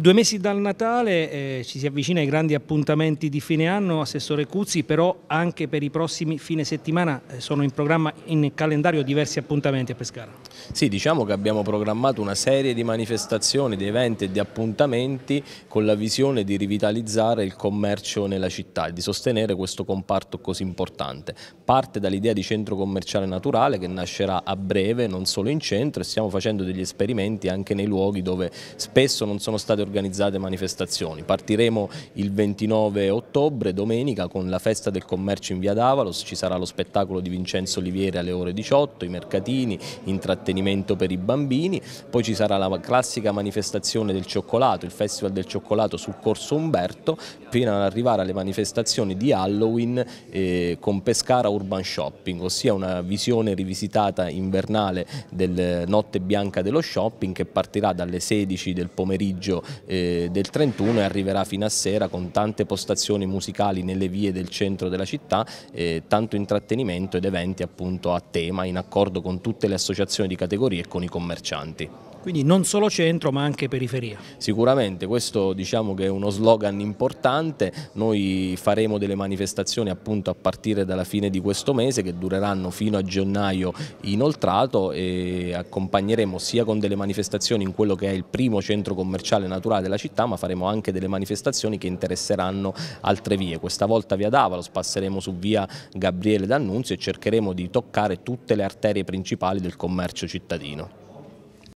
due mesi dal Natale eh, ci si avvicina ai grandi appuntamenti di fine anno, Assessore Cuzzi, però anche per i prossimi fine settimana eh, sono in programma in calendario diversi appuntamenti a Pescara. Sì, diciamo che abbiamo programmato una serie di manifestazioni, di eventi e di appuntamenti con la visione di rivitalizzare il commercio nella città e di sostenere questo comparto così importante. Parte dall'idea di centro commerciale naturale che nascerà a breve, non solo in centro, e stiamo facendo degli esperimenti anche nei luoghi dove spesso non sono state organizzate organizzate manifestazioni. Partiremo il 29 ottobre, domenica, con la festa del commercio in via Davalos, ci sarà lo spettacolo di Vincenzo Olivieri alle ore 18, i mercatini, intrattenimento per i bambini, poi ci sarà la classica manifestazione del cioccolato, il Festival del Cioccolato sul Corso Umberto, fino ad arrivare alle manifestazioni di Halloween eh, con Pescara Urban Shopping, ossia una visione rivisitata invernale del Notte Bianca dello Shopping che partirà dalle 16 del pomeriggio eh, del 31 e arriverà fino a sera con tante postazioni musicali nelle vie del centro della città, eh, tanto intrattenimento ed eventi appunto a tema in accordo con tutte le associazioni di categoria e con i commercianti quindi non solo centro ma anche periferia. Sicuramente questo diciamo che è uno slogan importante, noi faremo delle manifestazioni appunto a partire dalla fine di questo mese che dureranno fino a gennaio inoltrato e accompagneremo sia con delle manifestazioni in quello che è il primo centro commerciale naturale della città ma faremo anche delle manifestazioni che interesseranno altre vie, questa volta via Davalos passeremo su via Gabriele D'Annunzio e cercheremo di toccare tutte le arterie principali del commercio cittadino.